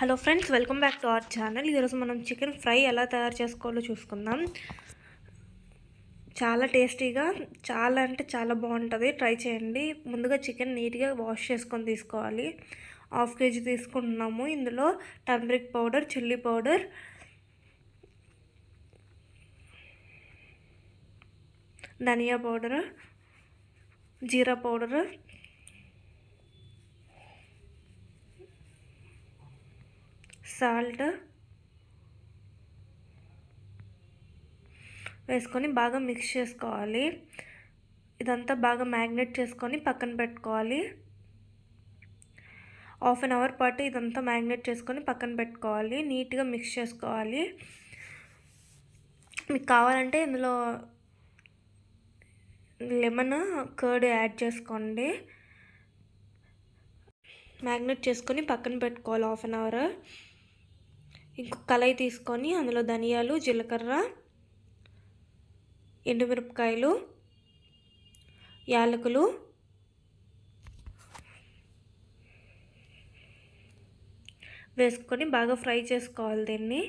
hello friends welcome back to our channel ఈరోజు మనం chicken fry ఎలా తయారు చేసుకోవాలో చూసుకుందాం చాలా టేస్టీగా చాలా అంటే చాలా బాగుంటుంది ట్రై చేయండి ముందుగా చికెన్ నీట్గా వాష్ చేసుకొని తీసుకోవాలి హాఫ్ కేజీ తీసుకుంటున్నాము ఇందులో టర్మరిక్ పౌడర్ చిల్లీ పౌడర్ ధనియా పౌడర్ జీరా పౌడర్ సాల్ట్ వేసుకొని బాగా మిక్స్ చేసుకోవాలి ఇదంతా బాగా మ్యాగ్నెట్ చేసుకొని పక్కన పెట్టుకోవాలి హాఫ్ అన్ అవర్ పాటు ఇదంతా మ్యాగ్నెట్ చేసుకొని పక్కన పెట్టుకోవాలి నీట్గా మిక్స్ చేసుకోవాలి మీకు కావాలంటే ఇందులో లెమన్ కర్డ్ యాడ్ చేసుకోండి మ్యాగ్నెట్ చేసుకొని పక్కన పెట్టుకోవాలి హాఫ్ అన్ అవర్ ఇంకొక కళాయి తీసుకొని అందులో ధనియాలు జీలకర్ర ఎండుమిరపకాయలు యాలకులు వేసుకొని బాగా ఫ్రై చేసుకోవాలి దీన్ని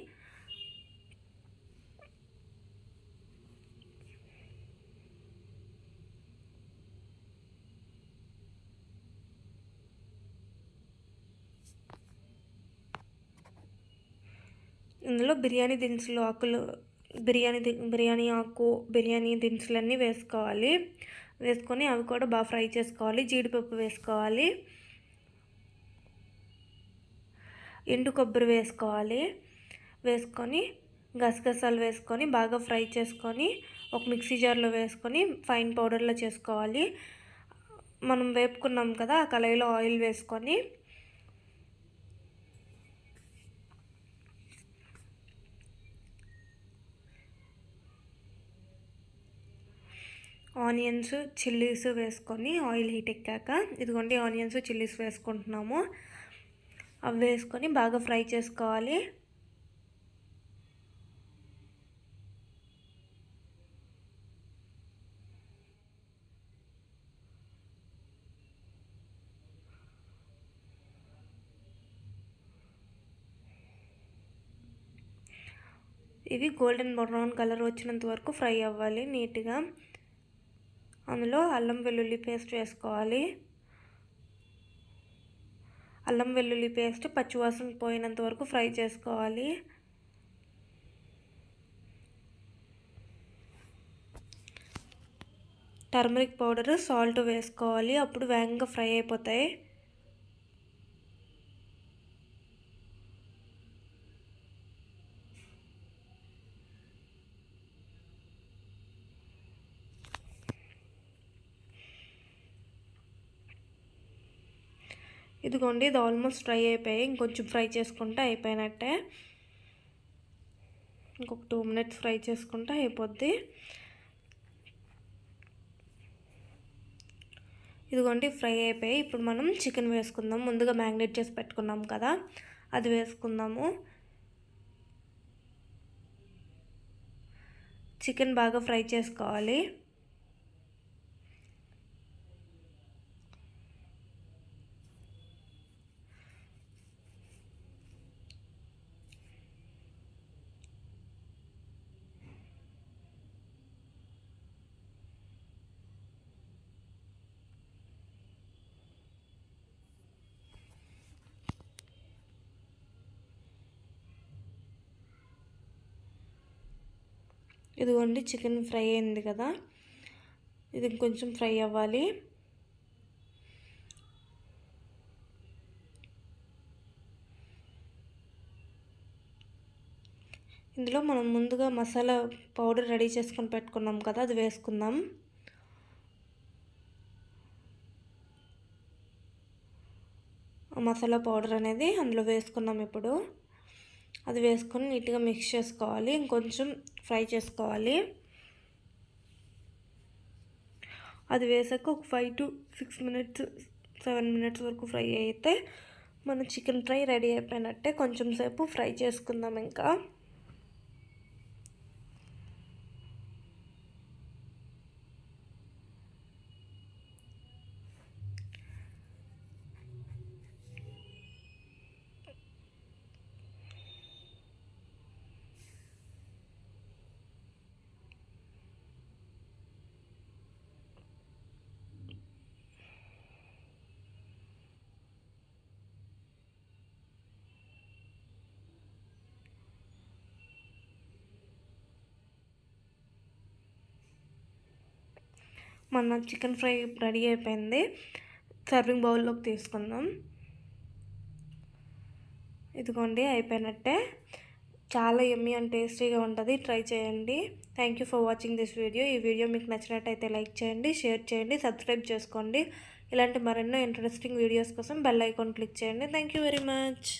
ఇందులో బిర్యానీ దినుసులు ఆకులు బిర్యానీ బిర్యానీ ఆకు బిర్యానీ దినుసులన్నీ వేసుకోవాలి వేసుకొని అవి కూడా బాగా ఫ్రై చేసుకోవాలి జీడిపప్పు వేసుకోవాలి ఎండు కొబ్బరి వేసుకోవాలి వేసుకొని గసగసాలు వేసుకొని బాగా ఫ్రై చేసుకొని ఒక మిక్సీ జార్లో వేసుకొని ఫైన్ పౌడర్లో చేసుకోవాలి మనం వేపుకున్నాం కదా ఆ కళాయిలో ఆయిల్ వేసుకొని ఆనియన్స్ చిల్లీస్ వేసుకొని ఆయిల్ హీట్ ఎక్కాక ఇదిగోండి ఆనియన్స్ చిల్లీస్ వేసుకుంటున్నాము అవి వేసుకొని బాగా ఫ్రై చేసుకోవాలి ఇవి గోల్డెన్ బ్రౌన్ కలర్ వచ్చినంత వరకు ఫ్రై అవ్వాలి నీట్గా అందులో అల్లం వెల్లుల్లి పేస్ట్ వేసుకోవాలి అల్లం వెల్లుల్లి పేస్ట్ పచ్చివాసన పోయినంత వరకు ఫ్రై చేసుకోవాలి టర్మరిక్ పౌడర్ సాల్ట్ వేసుకోవాలి అప్పుడు వేగంగా ఫ్రై అయిపోతాయి ఇదిగోండి ఇది ఆల్మోస్ట్ ఫ్రై అయిపోయాయి ఇంకొంచెం ఫ్రై చేసుకుంటే అయిపోయినట్టే ఇంకొక టూ మినిట్స్ ఫ్రై చేసుకుంటే అయిపోద్ది ఇదిగోండి ఫ్రై అయిపోయి ఇప్పుడు మనం చికెన్ వేసుకుందాం ముందుగా మ్యాగ్నేట్ చేసి పెట్టుకున్నాం కదా అది వేసుకుందాము చికెన్ బాగా ఫ్రై చేసుకోవాలి ఇదిగోండి చికెన్ ఫ్రై అయింది కదా ఇది కొంచెం ఫ్రై అవ్వాలి ఇందులో మనం ముందుగా మసాలా పౌడర్ రెడీ చేసుకొని పెట్టుకున్నాం కదా అది వేసుకుందాం మసాలా పౌడర్ అనేది అందులో వేసుకున్నాం ఇప్పుడు అది వేసుకొని నీట్గా మిక్స్ చేసుకోవాలి ఇంకొంచెం ఫ్రై చేసుకోవాలి అది వేసాక ఒక five to six minutes seven minutes వరకు ఫ్రై అయితే మన చికెన్ ఫ్రై రెడీ అయిపోయినట్టే కొంచెం సేపు ఫ్రై చేసుకుందాం ఇంకా మన చికెన్ ఫ్రై రెడీ అయిపోయింది సర్వింగ్ బౌల్లోకి తీసుకుందాం ఇదిగోండి అయిపోయినట్టే చాలా ఎమ్మీ అండ్ టేస్టీగా ఉంటుంది ట్రై చేయండి thank you for watching this video ఈ వీడియో మీకు నచ్చినట్టయితే లైక్ చేయండి షేర్ చేయండి సబ్స్క్రైబ్ చేసుకోండి ఇలాంటి మరెన్నో ఇంట్రెస్టింగ్ వీడియోస్ కోసం బెల్ ఐకాన్ క్లిక్ చేయండి థ్యాంక్ యూ వెరీ మచ్